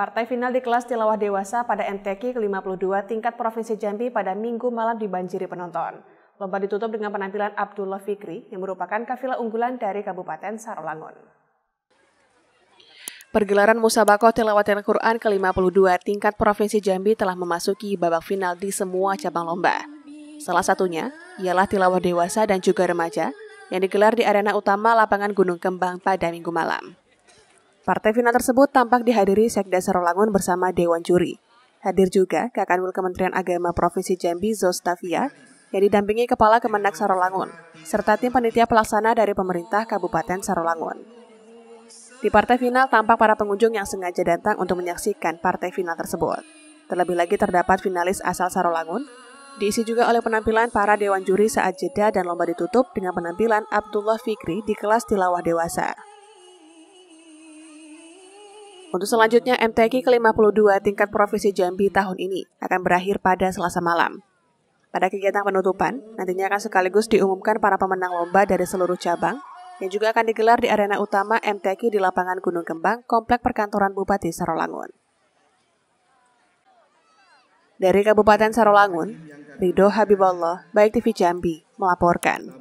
Partai final di kelas tilawah dewasa pada MTQ ke-52 tingkat Provinsi Jambi pada minggu malam dibanjiri penonton. Lomba ditutup dengan penampilan Abdullah Fikri yang merupakan kafilah unggulan dari Kabupaten Sarolangun. Pergelaran Musabako Tilawatil Quran ke-52 tingkat Provinsi Jambi telah memasuki babak final di semua cabang lomba. Salah satunya ialah tilawah dewasa dan juga remaja yang digelar di arena utama lapangan Gunung Kembang pada minggu malam. Partai final tersebut tampak dihadiri Sekda Sarolangun bersama Dewan Juri. Hadir juga Kakanwil Kementerian Agama Provinsi Jambi Zostavia yang didampingi Kepala Kemenak Sarolangun, serta tim panitia pelaksana dari pemerintah Kabupaten Sarolangun. Di partai final tampak para pengunjung yang sengaja datang untuk menyaksikan partai final tersebut. Terlebih lagi terdapat finalis asal Sarolangun, diisi juga oleh penampilan para dewan juri saat jeda dan lomba ditutup dengan penampilan Abdullah Fikri di kelas tilawah dewasa. Untuk selanjutnya, MTQ ke-52 tingkat Provinsi Jambi tahun ini akan berakhir pada selasa malam. Pada kegiatan penutupan, nantinya akan sekaligus diumumkan para pemenang lomba dari seluruh cabang yang juga akan digelar di arena utama MTQ di lapangan Gunung Kembang, Komplek Perkantoran Bupati Sarolangun. Dari Kabupaten Sarolangun, Ridho Habibullah, Baik TV Jambi, melaporkan.